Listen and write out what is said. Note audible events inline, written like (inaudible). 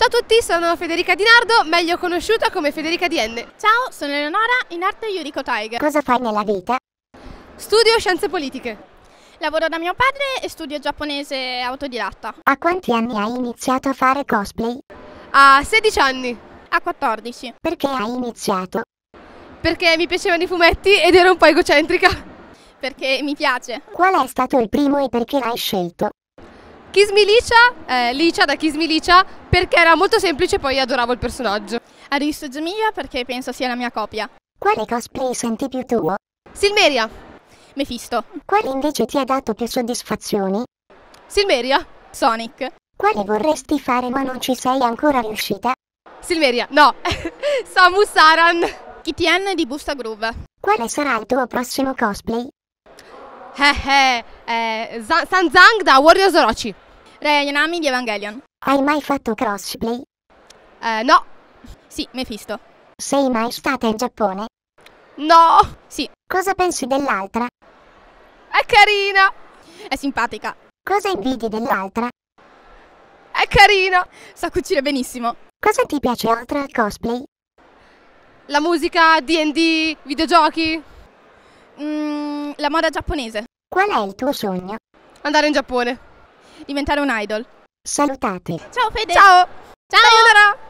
Ciao a tutti, sono Federica Di Nardo, meglio conosciuta come Federica DN. Ciao, sono Eleonora, in arte Yuriko Tiger. Cosa fai nella vita? Studio scienze politiche. Lavoro da mio padre e studio giapponese autodidatta. A quanti anni hai iniziato a fare cosplay? A 16 anni. A 14. Perché hai iniziato? Perché mi piacevano i fumetti ed ero un po' egocentrica. Perché mi piace. Qual è stato il primo e perché l'hai scelto? Kiss Me Licia, eh, Licia da Kiss Me perché era molto semplice e poi adoravo il personaggio. Aristo Gemiglia perché penso sia la mia copia. Quale cosplay senti più tuo? Silmeria. Mefisto. Quale invece ti ha dato più soddisfazioni? Silmeria. Sonic. Quale vorresti fare ma non ci sei ancora riuscita? Silmeria, no. (laughs) Samu Saran. KTN di Busta Groove. Quale sarà il tuo prossimo cosplay? eh, eh, eh San Zang da Warriors Orochi. Re Yanami di Evangelion. Hai mai fatto crossplay? Eh, no. Sì, Mephisto. Sei mai stata in Giappone? No. Sì. Cosa pensi dell'altra? È carina. È simpatica. Cosa invidi dell'altra? È carina. Sa cucire benissimo. Cosa ti piace oltre al cosplay? La musica, DD, videogiochi. Mm, la moda giapponese. Qual è il tuo sogno? Andare in Giappone. Diventare un idol. Salutate. Ciao Fede. Ciao. Ciao. Ciao.